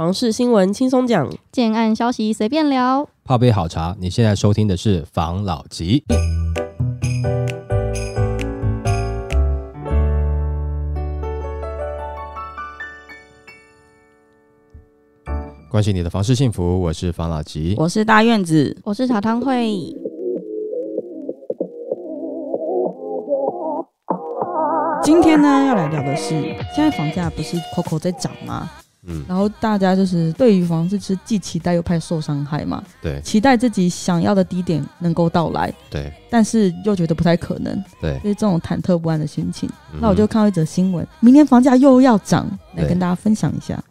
房事新闻轻松讲，建案消息随便聊，泡杯好茶。你现在收听的是房老吉，关心你的房事幸福，我是房老吉，我是大院子，我是茶汤会。今天呢，要来聊的是，现在房价不是 Coco 在涨吗？嗯，然后大家就是对于房子是既期待又怕受伤害嘛，对，期待自己想要的低点能够到来，对，但是又觉得不太可能，对，就是这种忐忑不安的心情。那我就看到一则新闻，明年房价又要涨，来跟大家分享一下。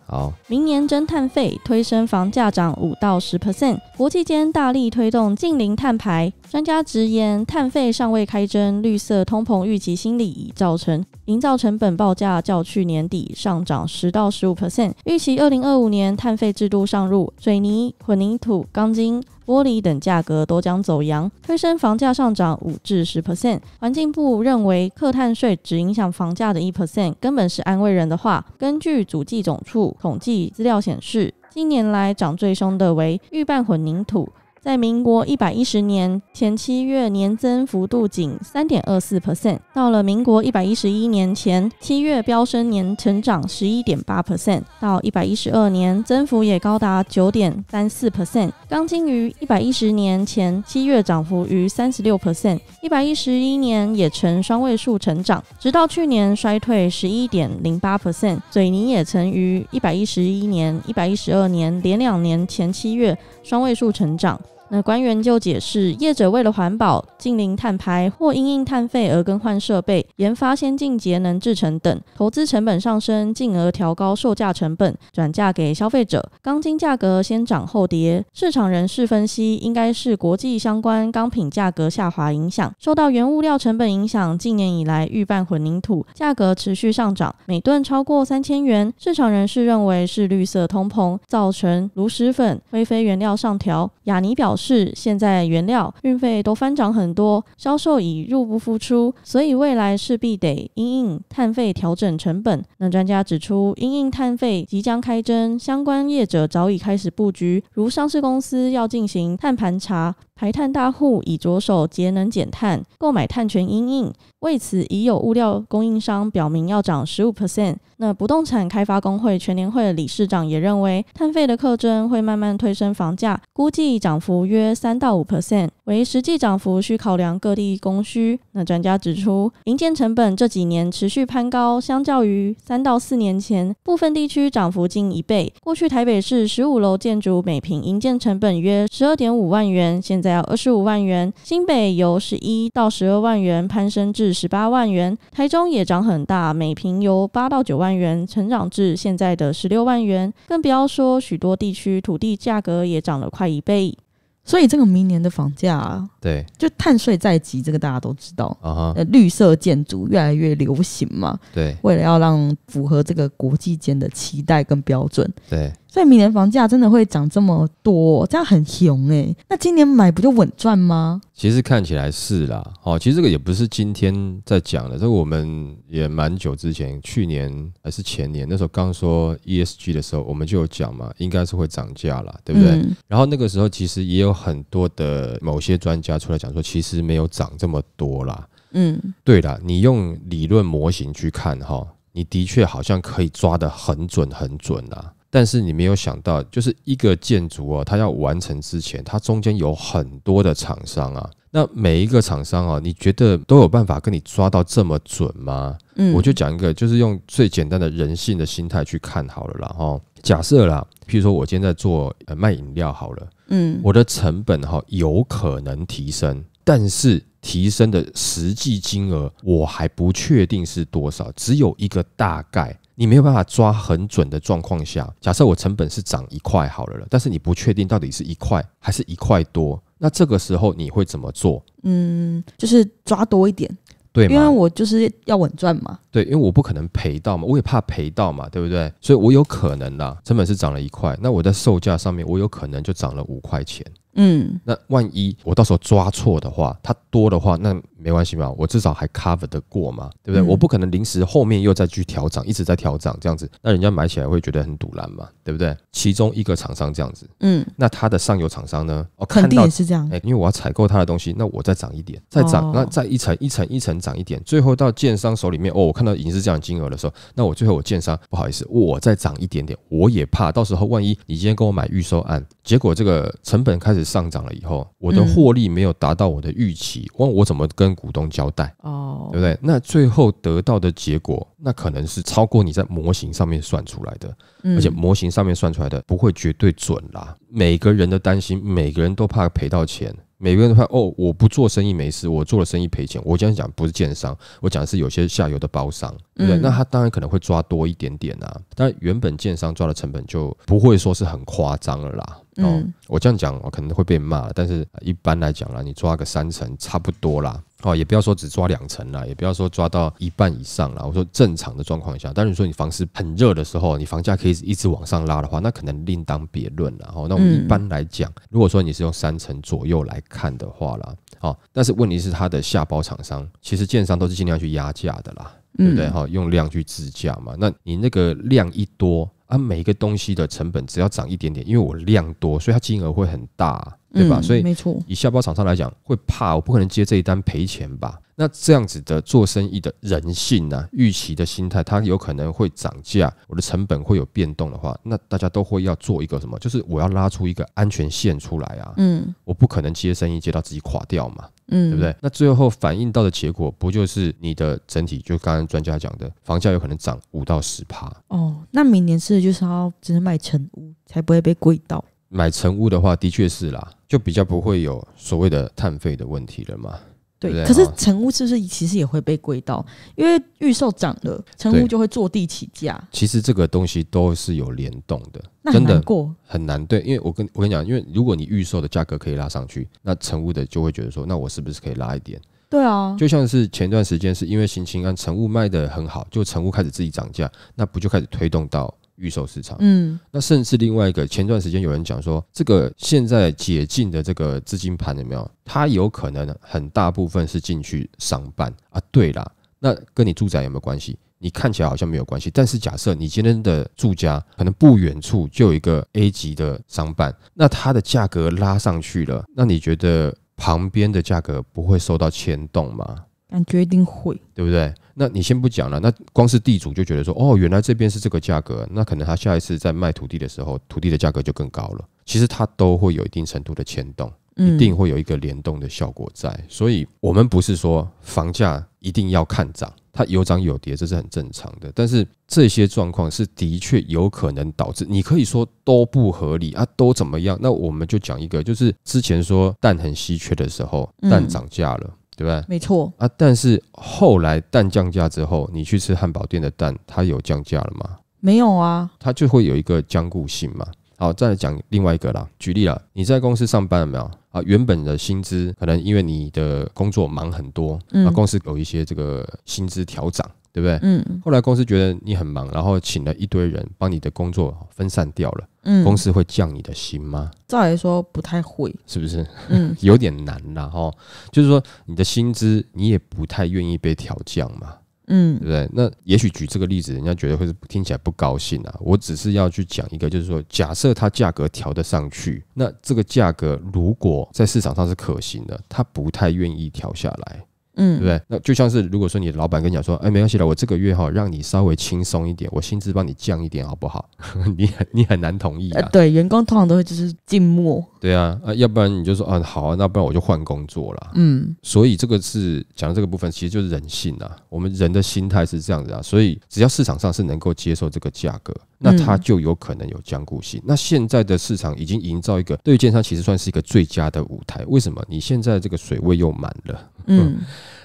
明年征碳费，推升房价涨五到十 percent。国际间大力推动近零碳排，专家直言碳费尚未开征，绿色通膨预期心理已造成营造成本报价较去年底上涨十到十五 percent。预期二零二五年碳费制度上路，水泥、混凝土、钢筋。玻璃等价格都将走扬，推升房价上涨五至十 percent。环境部认为，客碳税只影响房价的一 percent，根本是安慰人的话。根据主计总处统计资料显示，近年来涨最凶的为预拌混凝土。在民国一百一十年前七月，年增幅度仅三点二四 percent。到了民国一百一十一年前七月，飙升年成长十一点八 percent，到一百一十二年，增幅也高达九点三四 percent。钢筋于一百一十年前七月涨幅逾三十六 percent，一百一十一年也呈双位数成长，直到去年衰退十一点零八 percent。水泥也曾于一百一十一年、一百一十二年连两年前七月双位数成长。那官员就解释，业者为了环保，近零碳排或因应碳费而更换设备、研发先进节能制成等，投资成本上升，进而调高售价成本，转嫁给消费者。钢筋价格先涨后跌，市场人士分析，应该是国际相关钢品价格下滑影响，受到原物料成本影响，今年以来预拌混凝土价格持续上涨，每吨超过三千元。市场人士认为是绿色通膨造成，炉石粉、灰飞原料上调。雅尼表。是，现在原料、运费都翻涨很多，销售已入不敷出，所以未来势必得因应碳费调整成本。那专家指出，因应碳费即将开征，相关业者早已开始布局，如上市公司要进行碳盘查。排碳大户已着手节能减碳，购买碳权阴应。为此，已有物料供应商表明要涨十五 percent。那不动产开发工会全年会理事长也认为，碳费的特征会慢慢推升房价，估计涨幅约三到五 percent，为实际涨幅需考量各地供需。那专家指出，营建成本这几年持续攀高，相较于三到四年前，部分地区涨幅近一倍。过去台北市十五楼建筑每平营建成本约十二点五万元，现在。二十五万元，新北由十一到十二万元攀升至十八万元，台中也涨很大，每平由八到九万元成长至现在的十六万元，更不要说许多地区土地价格也涨了快一倍。所以这个明年的房价，啊，对，就碳税在即，这个大家都知道，呃，绿色建筑越来越流行嘛，对，为了要让符合这个国际间的期待跟标准，对。那明年房价真的会涨这么多？这样很熊哎！那今年买不就稳赚吗？其实看起来是啦，哦，其实这个也不是今天在讲的，这个我们也蛮久之前，去年还是前年，那时候刚说 ESG 的时候，我们就有讲嘛，应该是会涨价啦，对不对？然后那个时候其实也有很多的某些专家出来讲说，其实没有涨这么多啦。嗯，对啦，你用理论模型去看哈，你的确好像可以抓得很准，很准啊。但是你没有想到，就是一个建筑哦，它要完成之前，它中间有很多的厂商啊。那每一个厂商啊，你觉得都有办法跟你抓到这么准吗？嗯，我就讲一个，就是用最简单的人性的心态去看好了啦。哈，假设啦，譬如说我现在做呃、卖饮料好了，嗯，我的成本哈有可能提升，但是提升的实际金额我还不确定是多少，只有一个大概。你没有办法抓很准的状况下，假设我成本是涨一块好了了，但是你不确定到底是一块还是一块多，那这个时候你会怎么做？嗯，就是抓多一点，对，因为我就是要稳赚嘛。对，因为我不可能赔到嘛，我也怕赔到嘛，对不对？所以我有可能啦，成本是涨了一块，那我在售价上面，我有可能就涨了五块钱。嗯，那万一我到时候抓错的话，它多的话，那没关系嘛，我至少还 cover 得过嘛，对不对？我不可能临时后面又再去调涨，一直在调涨这样子，那人家买起来会觉得很堵拦嘛，对不对？其中一个厂商这样子，嗯，那他的上游厂商呢，哦，肯定也是这样，哎，因为我要采购他的东西，那我再涨一点，再涨，那再一层一层一层涨一点，最后到建商手里面，哦，我看到已经是这样金额的时候，那我最后我建商不好意思，我再涨一点点，我也怕到时候万一你今天跟我买预售案，结果这个成本开始。上涨了以后，我的获利没有达到我的预期，问我怎么跟股东交代？哦，对不对？那最后得到的结果，那可能是超过你在模型上面算出来的，而且模型上面算出来的不会绝对准啦。每个人的担心，每个人都怕赔到钱。每个人都话，哦，我不做生意没事，我做了生意赔钱。我这样讲不是建商，我讲的是有些下游的包商，对那他当然可能会抓多一点点啊，但原本建商抓的成本就不会说是很夸张了啦。嗯，我这样讲我可能会被骂，但是一般来讲啦，你抓个三成差不多啦。哦，也不要说只抓两层啦，也不要说抓到一半以上啦。我说正常的状况下，但是你说你房市很热的时候，你房价可以一直往上拉的话，那可能另当别论了。哦，那我们一般来讲，如果说你是用三成左右来看的话啦，哦，但是问题是它的下包厂商其实建商都是尽量去压价的啦，对不对？哈，用量去制价嘛，那你那个量一多。啊，每一个东西的成本只要涨一点点，因为我量多，所以它金额会很大，对吧？所以，没错，以下包厂商来讲，会怕，我不可能接这一单赔钱吧？那这样子的做生意的人性呢，预期的心态，它有可能会涨价，我的成本会有变动的话，那大家都会要做一个什么？就是我要拉出一个安全线出来啊，嗯，我不可能接生意接到自己垮掉嘛。嗯，对不对？那最后反映到的结果，不就是你的整体，就刚刚专家讲的，房价有可能涨五到十趴。哦，那明年是不是就是要只能买成屋，才不会被贵到？买成屋的话，的确是啦，就比较不会有所谓的碳费的问题了嘛。对，可是成屋是不是其实也会被贵到？因为预售涨了，成屋就会坐地起价。其实这个东西都是有联动的，真的过很难。对，因为我跟我跟你讲，因为如果你预售的价格可以拉上去，那成屋的就会觉得说，那我是不是可以拉一点？对啊，就像是前段时间是因为行情安成屋卖的很好，就成屋开始自己涨价，那不就开始推动到？预售市场，嗯，那甚至另外一个，前段时间有人讲说，这个现在解禁的这个资金盘有没有？它有可能很大部分是进去商办啊？对啦，那跟你住宅有没有关系？你看起来好像没有关系，但是假设你今天的住家可能不远处就有一个 A 级的商办，那它的价格拉上去了，那你觉得旁边的价格不会受到牵动吗？感觉一定会，对不对？那你先不讲了。那光是地主就觉得说，哦，原来这边是这个价格，那可能他下一次在卖土地的时候，土地的价格就更高了。其实它都会有一定程度的牵动，一定会有一个联动的效果在。所以，我们不是说房价一定要看涨，它有涨有跌，这是很正常的。但是这些状况是的确有可能导致你可以说都不合理啊，都怎么样？那我们就讲一个，就是之前说蛋很稀缺的时候，蛋涨价了。对不对？没错啊！但是后来蛋降价之后，你去吃汉堡店的蛋，它有降价了吗？没有啊，它就会有一个僵固性嘛。好，再来讲另外一个啦。举例了，你在公司上班了没有啊？原本的薪资可能因为你的工作忙很多，啊，公司有一些这个薪资调涨，对不对？嗯。后来公司觉得你很忙，然后请了一堆人帮你的工作分散掉了。公司会降你的薪吗？照来说不太会，是不是？嗯，有点难了哈。就是说，你的薪资你也不太愿意被调降嘛，嗯，对不对？那也许举这个例子，人家觉得会是听起来不高兴啊。我只是要去讲一个，就是说，假设它价格调得上去，那这个价格如果在市场上是可行的，他不太愿意调下来。嗯，对不对？那就像是如果说你的老板跟你讲说，哎，没关系了，我这个月哈，让你稍微轻松一点，我薪资帮你降一点，好不好？你你很难同意啊。对，员工通常都会就是静默。对啊，啊，要不然你就说，啊，好啊，那不然我就换工作了。嗯，所以这个是讲的这个部分，其实就是人性啊。我们人的心态是这样子啊，所以只要市场上是能够接受这个价格，那它就有可能有将固性。那现在的市场已经营造一个，对于券商其实算是一个最佳的舞台。为什么？你现在这个水位又满了，嗯。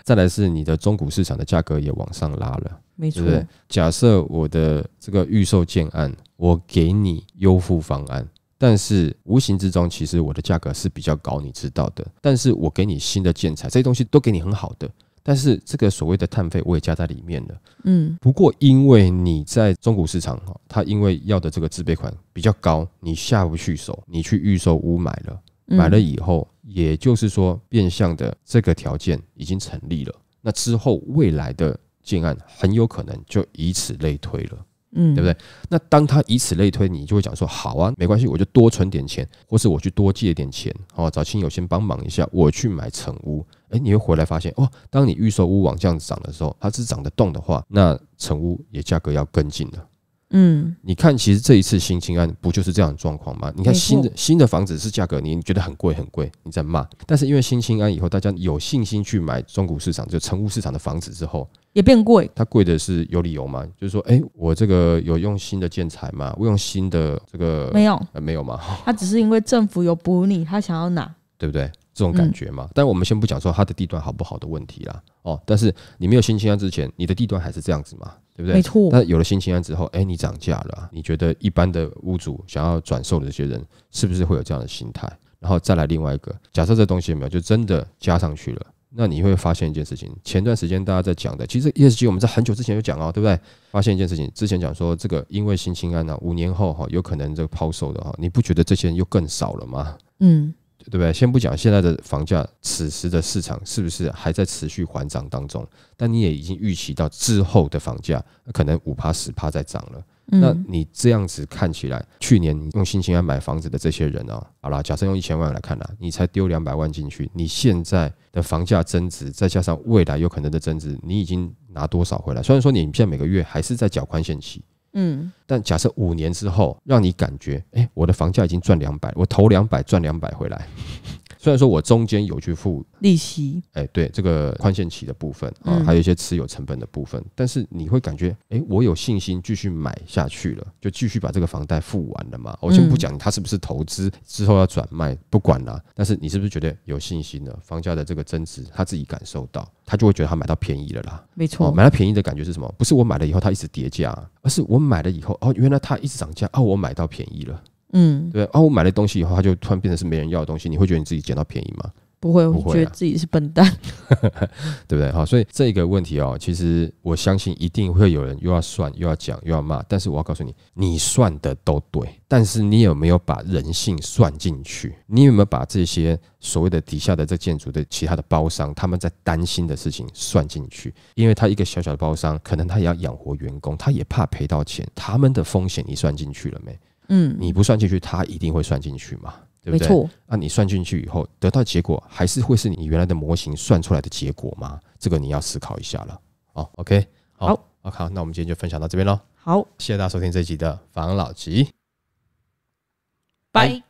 再来是你的中古市场的价格也往上拉了，没错。假设我的这个预售建案，我给你优复方案，但是无形之中其实我的价格是比较高，你知道的。但是我给你新的建材，这些东西都给你很好的，但是这个所谓的碳费我也加在里面了。嗯，不过因为你在中古市场哈，它因为要的这个自备款比较高，你下不去手，你去预售屋买了。买了以后，也就是说变相的这个条件已经成立了。那之后未来的建案很有可能就以此类推了，嗯，对不对？那当他以此类推，你就会讲说，好啊，没关系，我就多存点钱，或是我去多借点钱，哦，找亲友先帮忙一下，我去买成屋。哎，你会回来发现，哇，当你预售屋往这样子涨的时候，它是涨得动的话，那成屋也价格要跟进了。嗯，你看，其实这一次新青安不就是这样状况吗？你看新的新的房子是价格，你觉得很贵很贵，你在骂。但是因为新青安以后，大家有信心去买中古市场就成屋市场的房子之后，也变贵。它贵的是有理由吗？就是说，哎，我这个有用新的建材吗？我用新的这个没有，没有吗？它只是因为政府有补你，他想要拿，对不对？这种感觉嘛，但我们先不讲说它的地段好不好的问题啦，哦，但是你没有新清安之前，你的地段还是这样子嘛，对不对？没错。但有了新清安之后，哎，你涨价了，你觉得一般的屋主想要转售的这些人，是不是会有这样的心态？然后再来另外一个假设，这东西没有，就真的加上去了，那你会发现一件事情。前段时间大家在讲的，其实 ESG 我们在很久之前就讲哦，对不对？发现一件事情，之前讲说这个因为新清安啊，五年后哈有可能这个抛售的哈，你不觉得这些人又更少了吗？嗯。对不对？先不讲现在的房价，此时的市场是不是还在持续缓涨当中？但你也已经预期到之后的房价可能五趴十趴再涨了。那你这样子看起来，去年用新情来买房子的这些人哦，好了，假设用一千万来看啦，你才丢两百万进去，你现在的房价增值，再加上未来有可能的增值，你已经拿多少回来？虽然说你现在每个月还是在缴宽限期。嗯，但假设五年之后，让你感觉，哎，我的房价已经赚两百，我投两百赚两百回来。虽然说我中间有去付利息，哎，对这个宽限期的部分，啊，还有一些持有成本的部分，但是你会感觉，哎，我有信心继续买下去了，就继续把这个房贷付完了嘛。我先不讲它是不是投资之后要转卖，不管了。但是你是不是觉得有信心了？房价的这个增值，他自己感受到，他就会觉得他买到便宜了啦。没错，买到便宜的感觉是什么？不是我买了以后它一直叠价，而是我买了以后，哦，原来它一直涨价，哦，我买到便宜了。嗯，对啊，我买了东西以后，它就突然变成是没人要的东西。你会觉得你自己捡到便宜吗？不会，我觉得自己是笨蛋，对不对？好，所以这个问题哦，其实我相信一定会有人又要算又要讲又要骂。但是我要告诉你，你算的都对，但是你有没有把人性算进去？你有没有把这些所谓的底下的这建筑的其他的包商他们在担心的事情算进去？因为他一个小小的包商，可能他也要养活员工，他也怕赔到钱，他们的风险你算进去了没？嗯，你不算进去，它一定会算进去嘛？对不对？那你算进去以后，得到结果还是会是你原来的模型算出来的结果吗？这个你要思考一下了。好，OK，好，OK，那我们今天就分享到这边喽。好，谢谢大家收听这集的防老吉，拜。